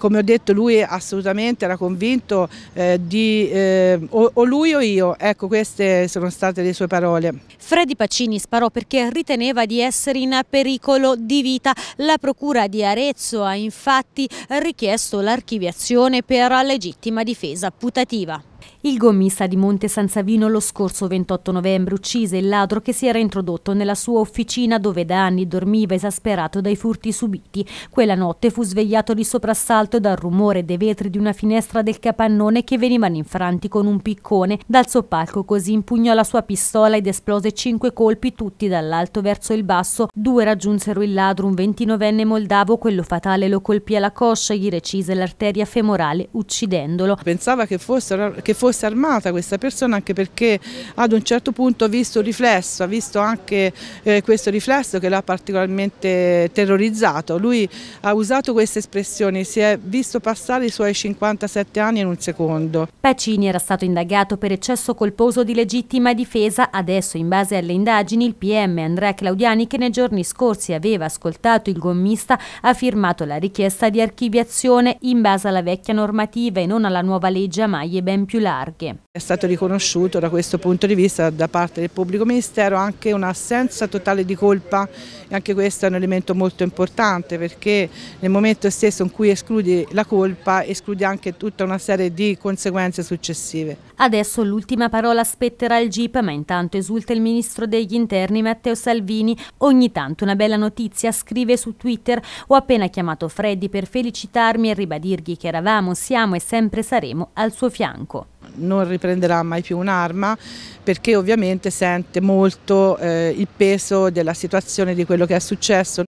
come ho detto lui assolutamente era convinto eh, di eh, o, o, lui o io, ecco queste sono state le sue parole. Freddy Pacini sparò perché riteneva di essere in pericolo di vita. La procura di Arezzo ha infatti richiesto l'archiviazione per legittima difesa putativa. Il gommista di Monte San Savino lo scorso 28 novembre uccise il ladro che si era introdotto nella sua officina dove da anni dormiva esasperato dai furti subiti. Quella notte fu svegliato di soprassalto dal rumore dei vetri di una finestra del capannone che venivano infranti con un piccone. Dal suo palco così impugnò la sua pistola ed esplose cinque colpi tutti dall'alto verso il basso. Due raggiunsero il ladro, un 29enne moldavo, quello fatale lo colpì alla coscia e gli recise l'arteria femorale uccidendolo. Pensava che fossero... Che che fosse armata questa persona anche perché ad un certo punto ha visto il riflesso, ha visto anche eh, questo riflesso che l'ha particolarmente terrorizzato. Lui ha usato queste espressioni, si è visto passare i suoi 57 anni in un secondo. Pacini era stato indagato per eccesso colposo di legittima difesa, adesso in base alle indagini il PM Andrea Claudiani che nei giorni scorsi aveva ascoltato il gommista ha firmato la richiesta di archiviazione in base alla vecchia normativa e non alla nuova legge a maglie ben più larghe. È stato riconosciuto da questo punto di vista da parte del pubblico ministero anche un'assenza totale di colpa e anche questo è un elemento molto importante perché nel momento stesso in cui escludi la colpa escludi anche tutta una serie di conseguenze successive. Adesso l'ultima parola spetterà al GIP ma intanto esulta il ministro degli interni Matteo Salvini. Ogni tanto una bella notizia scrive su Twitter ho appena chiamato Freddy per felicitarmi e ribadirgli che eravamo, siamo e sempre saremo al suo fianco. Non riprenderà mai più un'arma perché ovviamente sente molto eh, il peso della situazione di quello che è successo.